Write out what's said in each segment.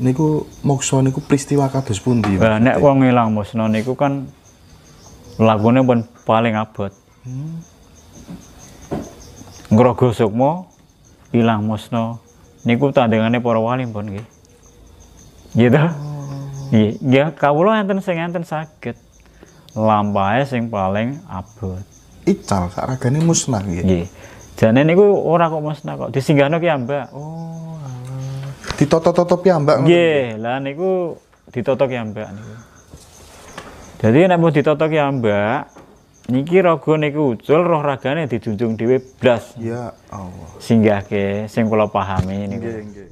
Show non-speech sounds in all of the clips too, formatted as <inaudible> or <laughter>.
niku mokso niku peristiwa kados pundi? Lah nek wong ilang musna niku kan lakune pun paling abot. Hmm. Ngrogo sukma ilang musna niku tandingane para wali pun nggih. Gitu. iya. oh. ya kawula enten sing enten saged. Lampahe sing paling abot. Ical saragane musnah nggih. Nggih. Jane niku ora kok musnah kok disinggahno ki Mbak. Oh ditoto-toto piyambak nggih lah niku ditoto piyambak niku jadi nek mau ditoto piyambak niki raga niku ucul roh ragane dijunjung dhewe blas ya Allah singgah ke sing kula pahami niku nggih nggih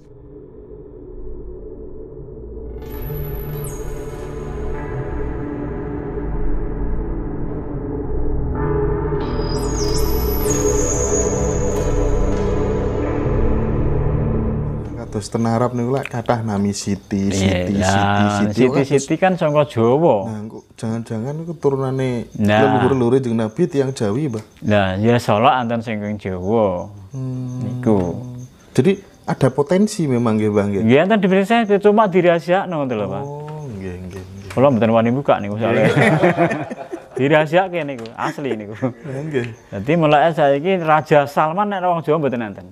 Kristen Arab nih lah kata nami Siti, iya, Siti, yeah, Siti, Siti. Siti kan saka Jawa. Nah, jangan-jangan nih nah. leluhur-leluhure dengan Nabi tiang Jawi, bah Nah, ya sholat antar singkong Jawa. Hmm. Niku. Jadi ada potensi memang gitu Mbah, nggih. Nggih, anten diperiksa cuma dirahasiakno ngoten lho, Pak. Oh, nggih, wanita buka nih wani buka asia soalnya. <laughs> dirahasiake asli nih Nggih. nanti mulai ini Raja Salman nih orang Jawa mboten anten.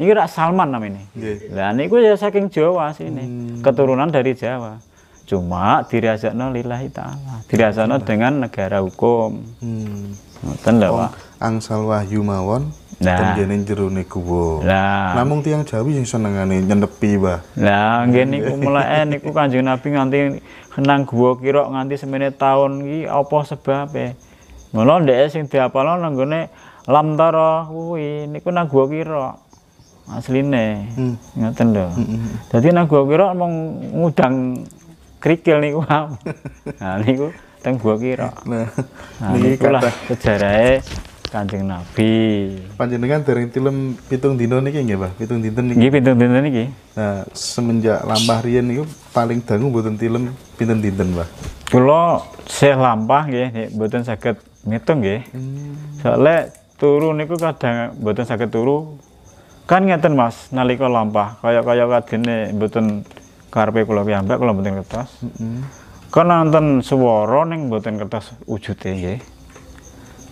Ini rak Salman namanya. Yeah. Nah, ini gue ya saking Jawa sih ini. Hmm. Keturunan dari Jawa. Cuma dirajakno lillahi ta'ala. Dirajakno dengan negara hukum. Hmm. Ngoten lho, Pak. Angsal wahyu mawon nah. tenggene jerone guwa. Nah. Namung tiang Jawi sing senengane nyenepi, Mbah. Lah, nggih hmm. niku mulai niku Kanjeng Nabi nganti kenang gua kira nganti semene tahun iki apa sebabe? Mula ndek sing diapalno nenggone lam tara kuwi niku nang gua kira asline. Hmm. Ngoten lho. Hmm. hmm, hmm. Dadi nek gua kira emang ngudang krikil niku. <laughs> nah niku teng gua kira. Nah, nah niki lah sejarahe Kanjeng Nabi. Panjenengan dari film pitung dino niki nggih, Pak. Pitung dinten niki. Nggih, pitung dinten niki. Nah, semenjak lampah riyen niku paling dangu mboten film pitung dinten, Pak. Kula sih lampah nggih, mboten sakit ngitung nggih. Hmm. turun turu niku kadang mboten sakit turu kan ngeten mas nalika lampah kaya kaya kadene mboten karpe kula piyambak kula mboten kertas mm -hmm. kan nonton swara ning mboten kertas wujude nggih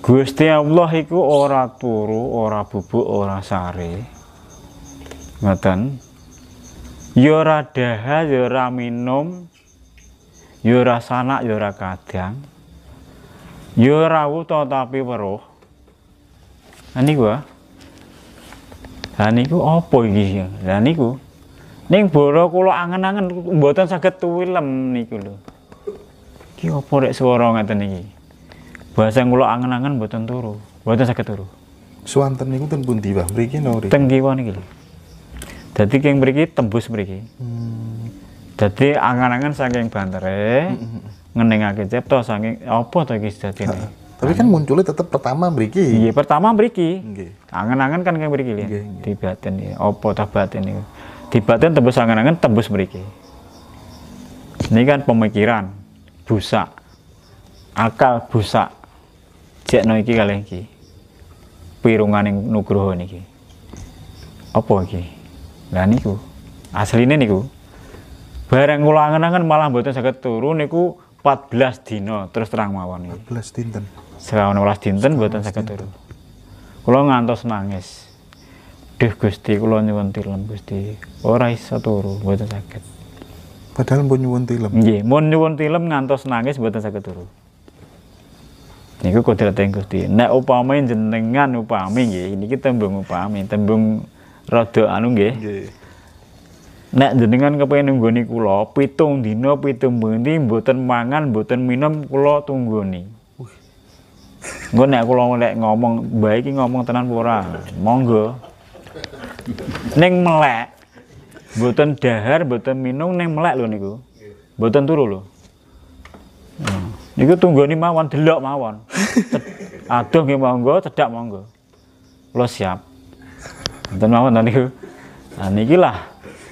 Gusti Allah iku ora turu ora bubuk ora sare ngoten yora ora daha ya minum yora ora sanak ya ora kadang ya ora tapi weruh ini gua ah. Lah niku apa iki? Lah niku. Ning boro kula angen-angen mboten saged tuwilem niku lho. Iki apa rek swara ngaten iki? Bahasa kula angen-angen mboten turu. Mboten saged turu. Suwanten niku ten pundi, Mbah? Mriki nori. Teng kiwa niki lho. Dadi keng mriki tembus mriki. Hmm. Dadi angen-angen saking Bantere mm -hmm. ngeningake cipta saking apa to iki tapi kan munculnya tetap pertama mriki. Iya, pertama mriki. Nggih. Angen-angen kan yang mriki lihat. Ya. Di batin ya. Apa tah batin ini, ya? Di batin tebus angen-angen tebus mriki. Ini kan pemikiran busa, Akal busak. Jekno iki ini, iki. Pirungane nugroho niki. Apa iki? Lah niku. Asline niku. Barang kula angen malah mboten saged turu niku 14 dino terus terang mawon 14 dinten Selama 16 dinten buatan sakit turu. Kulo ngantos nangis. Duh Gusti, kulo nyuwun tilem Gusti. Ora iso turu, buatan sakit. Padahal pun nyuwun tilem. Iya, mun nyuwun tilem ngantos nangis buatan sakit turu. tidak tahu Gusti. Nek upama jenengan upami ini kita tembung upami, tembung rada anu nggih. Nggih. Nek jenengan kepengin nunggoni kula, pitung dina pitung bengi mboten mangan, mboten minum kula tunggoni. Gue nek aku nek ngomong baik ngomong tenan pura, Monggo. Neng melek. Boten dahar, boten minum neng melek lo niku. Boten turu lo, niku tunggu nih mawon delok mawon. Aduh nggih monggo, tidak monggo. Lo siap. nanti mawon nanti niku. Nah niki lah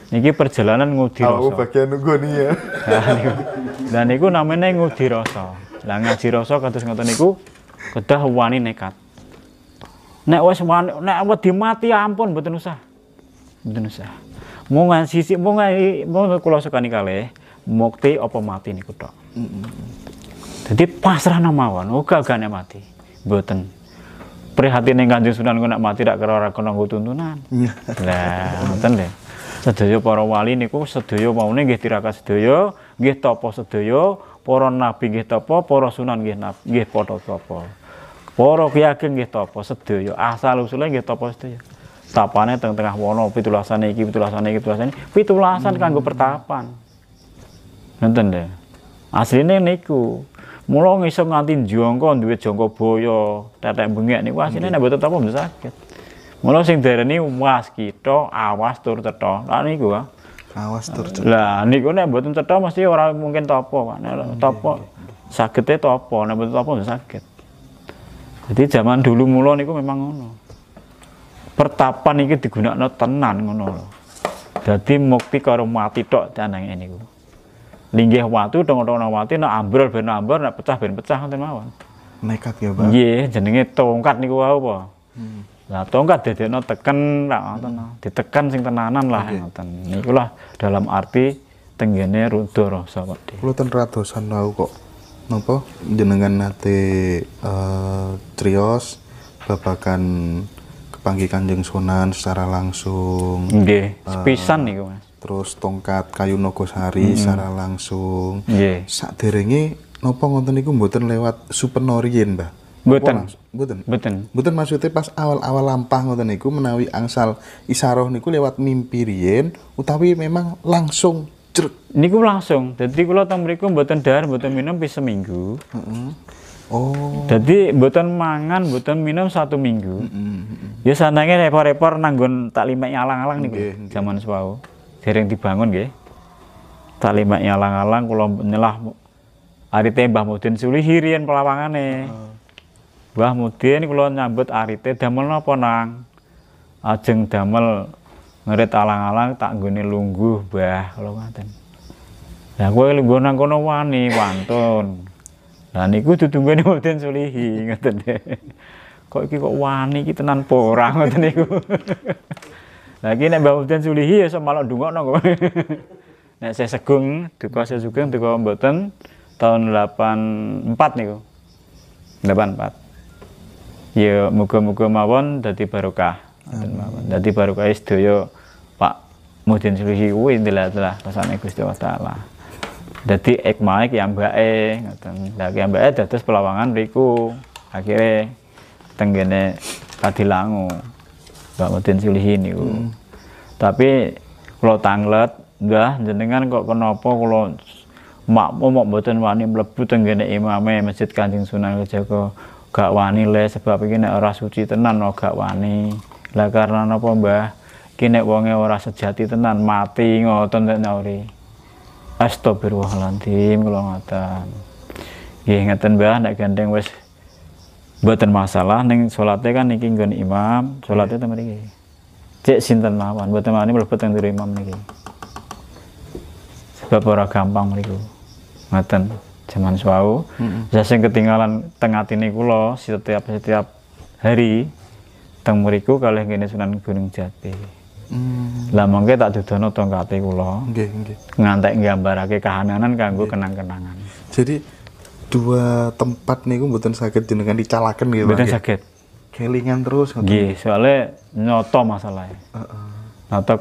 Niki perjalanan ngudi rasa. Aku bagian nunggu nih ya. Dan niku namanya ngudi rasa. Lah ngaji rasa katus ngoten niku kedah wani nekat nek wis wani nek wedi mati ya ampun mboten usah mboten usah mung sisi mung mung kula sukani kalih mukti apa mati niku tok jadi pasrah mawon uga gane mati mboten prihatin yang kanjeng sunan kena mati tidak kira ora kena tuntunan iya. lah ngoten deh. sedaya para wali niku sedaya maune nggih tirakat sedaya nggih tapa sedaya para nabi nggih topo poro sunan nggih nggih padha tapa. poro kiyaking nggih topo sedaya, asal usule nggih tapa sedaya. Tapane teng tengah wono pitulasane iki, pitulasane iki, pitulasane iki, pitulasan hmm. kanggo pertapan. Ngoten lho. Asline niku. Mula ngisep nganti jongko duwe jongko boyo, tetek bengek niku asline hmm. nek mboten tapa sakit. Mula sing darani was kita awas tur cetha. Lah niku ah. Awas tur. Lah niku nek mboten cetha mesti ora mungkin topo, Pak. Nek hmm, topo iya, iya, iya. sagete topo, nek mboten topo ya sakit. Jadi zaman dulu mula niku memang ngono. Pertapan iki digunakno tenan ngono lho. Dadi mukti karo mati tok ini niku. Linggih watu tong-tong wati nek ambrol ben ambrol nek pecah ben pecah ngoten mawon. Nekat ya, Pak. Nggih, jenenge tongkat niku apa? Hmm. Lah tongkat dadekno teken ra hmm. ngoten. tekan, sing tenanan lah ngoten. Niku lah dalam arti tenggene rudo rasa wedi. Kula ten radosan tau kok napa jenengan nate uh, trios babakan kepanggih Kanjeng Sunan secara langsung. Nggih, uh, sepisan niku Mas. Terus tongkat kayu nogosari mm -hmm. secara langsung. Nggih. Saderenge napa ngoten niku mboten lewat Supernoriyen, Mbah. Buten. Buten. Buten. Buten maksudnya pas awal-awal lampah ngoten niku menawi angsal isaroh niku lewat mimpi riyen utawi memang langsung jeruk. Niku langsung. Jadi kula teng mriku mboten dahar, mboten minum pi seminggu. Mm -hmm. Oh. Jadi buatan mangan, buatan minum satu minggu. Mm -hmm. Ya santainya repor-repor nanggon lima alang-alang niku okay, okay. zaman sepau. sering dibangun nggih. lima alang-alang kula nyelah Ari tembah Mudin Sulih riyen pelawangane. Wah Mudin kula nyambut arite damel napa Nang? Ajeng damel ngerit alang-alang tak nggone lungguh Mbah kula ngaten. Lah kowe lungguh nang kono wani wantun. Lah niku dudumbene Mudin Sulihi ngoten Kok iki kok wani iki tenan po ora ngoten niku. Lah iki nek Mbah Mudin Sulihi ya semalok ndungokno kok. Nek saya segung, duka saya sugeng, duka mboten tahun 84 niku. 84 ya moga muga mawon dadi barokah ngoten mawon dadi barokah sedaya Pak Mudin Suluhi kuwi ndilah rasane Gusti Allah taala dadi ikmae ya ki ambake ngoten lha ki ambake dados pelawangan riku akhire tenggene kati Pak Mudin Suluhi niku hmm. tapi kalau tanglet nggah jenengan kok kenapa kalau makmum mboten wani mlebu tenggene imame Masjid kancing Sunan Kajaka gak wani le sebab iki nek ora suci tenan ora oh, gak wani lah karena apa Mbah iki nek wonge ora sejati tenan mati ngoten nek nauri astagfirullahaladzim kula ngoten nggih ngeten Mbah nek gandeng wis mboten masalah ning salate kan niki nggon imam salate iya. temen iki cek sinten mawon mboten wani mlebet teng imam niki sebab ora gampang mriku ngatan jaman suau mm -hmm. sing ketinggalan tengah tini kulo setiap setiap hari teng muriku kalih Sunan Gunung Jati mm. lah mongke tak dudono tongkate kula nggih nggih ngantek nggambarake kahananan kanggo kenang-kenangan jadi dua tempat nih niku mboten saged jenengan dicalaken gitu mboten sakit. kelingan terus nggih soalnya nyoto masalahnya uh -uh. atau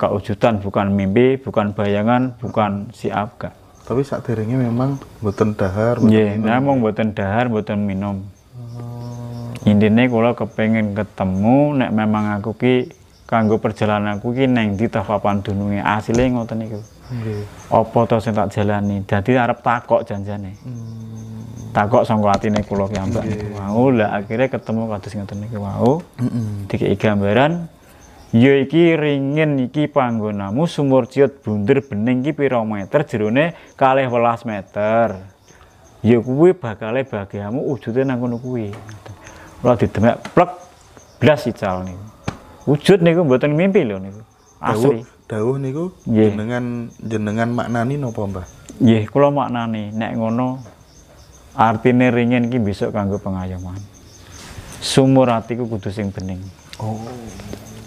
bukan mimpi bukan bayangan bukan siap gak tapi saat deringnya memang buatan dahar iya yeah, memang buatan dahar buatan minum hmm. Oh. intinya kalau kepengen ketemu nek memang aku ki kanggo perjalanan aku ki neng di tafapan dunungnya asli ngoten itu yeah. Oppo to tak jalani jadi tak takok janjane hmm. takok sangka atine kula ki ambak yeah. lah akhirnya ketemu kados ngoten niku wow mm -mm. gambaran ya iki ringin iki panggonamu sumur ciut bunder bening iki pira meter jerone kalih welas meter ya kuwi bakale bagiamu wujude nang kono kuwi ora didemek plek blas ical niku wujud niku buatan mimpi lo niku asli dawuh niku yeah. jenengan jenengan maknani nopo Mbah nggih yeah, kula maknani nek ngono artine ringin iki besok kanggo pengayoman sumur hatiku kudu sing bening oh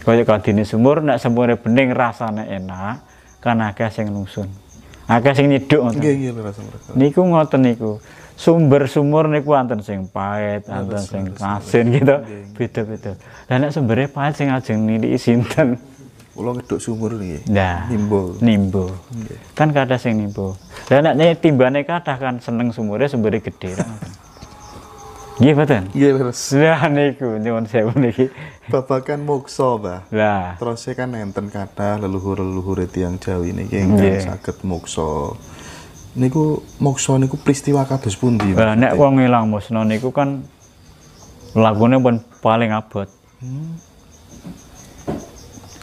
Kaya kadine sumur nek sumure bening rasane enak, kan akeh sing nungsun, Akeh sing nyeduk ngoten. Nggih nggih Niku ngoten niku. Sumber sumur niku wonten sing pahit, iya, wonten sing asin gitu. Beda-beda. Lah nek sumbere pahit sing ajeng niliki sinten? Kula ngeduk sumur niki. Nah, nimbo. Nimbo. Kan kada sing nimbo. Lah nek timbane kathah kan seneng sumure sumbere gede. Gih mboten. gih leres. Nah niku nyuwun sewu niki. Babakan mukso bah, Lah. Terus kan nenten kata leluhur leluhur yang jauh ini, yang ingkang sakit mukso. Niku mukso niku peristiwa kados di. Nah, nek wong ngilang musna niku kan lagunya pun paling abot. Hmm.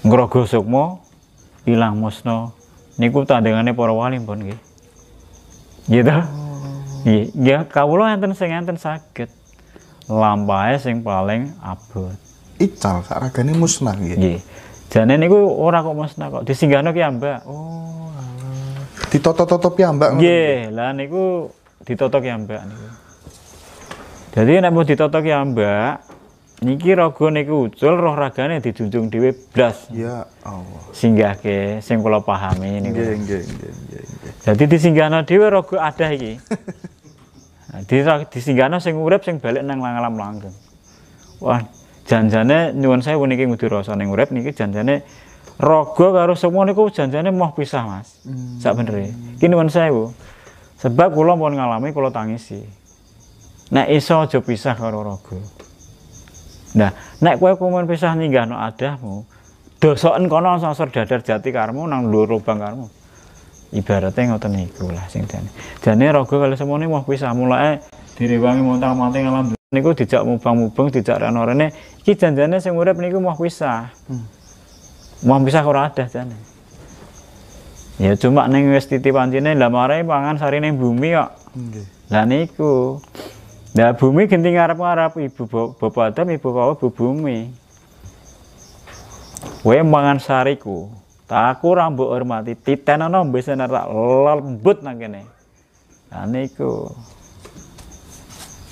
Ngrogo sukma ilang musna niku tandingane para wali pun nggih. Gitu. Oh. kau iya, ya kawula enten sing enten lampahe sing paling abot. Ical sak ragane musnah nggih. Nggih. Jane niku ora kok musnah kok disinggahno ki Mbak. Oh. Ditoto-toto Mbak. Nggih, lah niku ditoto ki Mbak niku. Jadi nek mau ditoto ki Mbak, niki raga niku ucul roh ragane dijunjung dhewe blas. Ya Allah. Singgahke sing kula pahami niku. Nggih, nggih, nggih, nggih. Dadi disinggahno dhewe raga adah iki. <laughs> Nah, di disinggahno sing ngurap sing balik nang alam langgeng wah janjane nyuwun saya niki kudu rasa ning urip niki janjane rogo karo semua niku janjane moh pisah Mas hmm. sak bener iki e. nyuwun bu sebab kula mau ngalami kula tangisi nek iso aja pisah karo rogo nah nek kowe kumen pisah ninggahno adahmu dosoken kono sosor dadar jati karmu nang loro bang karmu ibaratnya ngoten niku lah sing jane jane raga kalau semuanya mau pisah mulai eh. direwangi montang manting alam niku dijak mubang mubang dijak rano rene iki janjane sing urip niku mau pisah hmm. mau pisah ora ada jane ya cuma neng wis titipan jene lah marai pangan sarine bumi kok nggih lah niku Nah bumi genting ngarep-ngarep ibu bapak Adam, ibu bapak ibu bumi. Kowe mangan sariku tak kurang rambu hormati titenono bisa nara lembut nang kene nah niku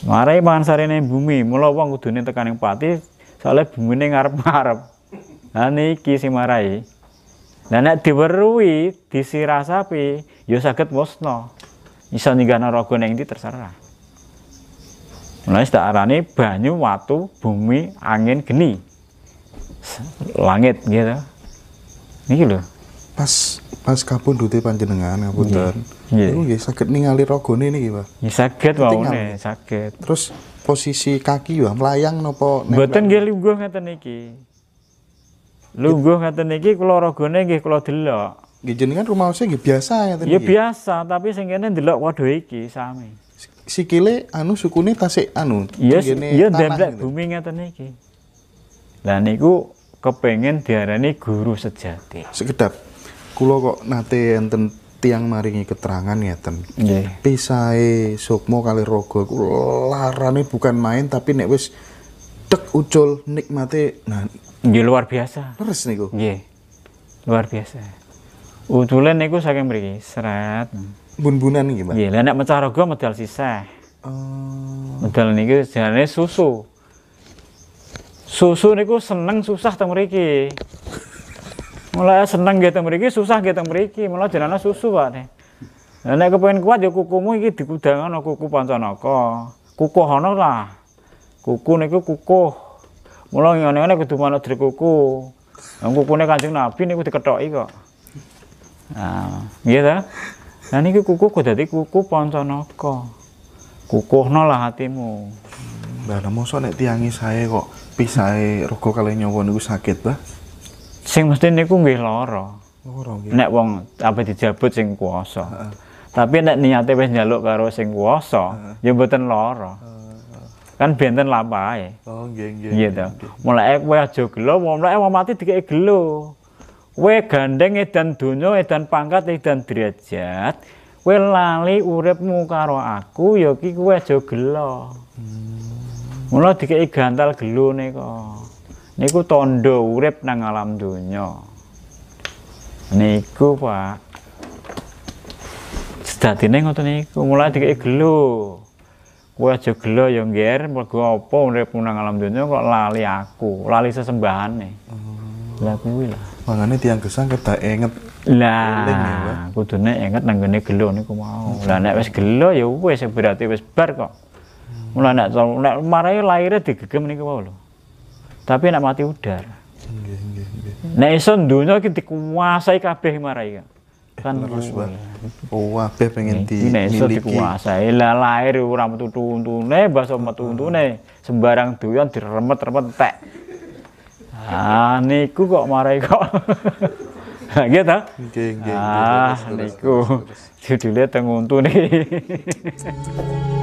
marai pansarene bumi mula wong kudune tekaning pati soalnya bumi ngarep-ngarep nah niki si marai nah nek diweruhi disirasapi ya saged musna iso ninggahna raga ning terserah Mulai sudah arani banyu, watu, bumi, angin, geni, langit gitu. Iki iya lho. Pas pas kapun dute panjenengan ngapunten. Yeah. Iya. iya. nggih saged ningali ragane niki, Pak. Ya saged wae, saged. Terus posisi kaki ya melayang napa Mboten nggih lungguh ngata niki. Lungguh ngata niki kula rogone nggih kula delok. Nggih jenengan rumaosé nggih biasa ya, ya niki. Ya biasa, tapi sing kene ndelok waduh iki sami. Sikile anu sukune tasik anu. Iya, iya ndemplek gitu. bumi ngata niki. Lah niku kepengen diarani guru sejati. Sekedap, kulo kok nate enten tiang maringi keterangan ya ten. Yeah. Pisai sukmo kali rogo larane bukan main tapi nek wis dek ucul nikmati nah nggih luar biasa. nih gue. Nggih. Luar biasa. Uculan niku saking beri serat. Bun-bunan gimana? Iya, lek nek mecah rogo medal sisa. Oh. Medal niku jarane susu susu niku seneng susah teng mriki mulai seneng gitu mriki susah gitu mriki mulai jenana susu pak nih nah, nek kepengen kuat ya kukumu iki dikudang ana kuku pancanaka kuku ana lah kuku niku kuku mulai ngene-ngene kudu manut dari kuku yang kukunya kanjeng nabi niku diketoki kok nah gitu nah niku kuku kudu dadi kuku pancanaka kukuhno lah hatimu Lah, nah, mosok nek tiangi saya kok pisai rego kalih nyawa niku sakit bah sing mesti niku nggih lara lara nggih nek wong apa dijabut sing kuasa tapi nek niate wis njaluk karo sing kuasa ya mboten lara kan benten lampahe oh nggih nggih nggih to mulai kowe aja gelo mulai wong mati dikek gelo kowe gandeng edan donya edan pangkat edan derajat kowe lali urep uripmu karo aku yoki ya ki kowe aja gelo hmm. Mula dikei gantal gelu niko, Niku tondo urip nang alam donya. Niku, Pak. Sedatine ngoten niku, mula dikei gelu, Kowe aja gelo ya, Ngger, mergo apa uripmu nang alam donya kok lali aku, lali sesembahane. nih, oh. Lah kuwi lah. Mangane tiyang gesang kedak inget Lah, ya, kudune inget nang gene gelo niku mau. Lah nek wis gelo ya wis berarti wis bar kok. Mulai nak nak marai lahirnya digegem nih kau lo Tapi nak mati udar. Nggih nggih nggih. Nek kuasai donya kabeh marai kan terus oh Kabeh pengen di nek iso dikuasai lah lahir ora metu tuntune basa metu tuntune sembarang doyan diremet-remet tek. Ah niku kok marai kok. gitu <laughs> Ah, Nggih nggih. Ah niku judule nih. <laughs>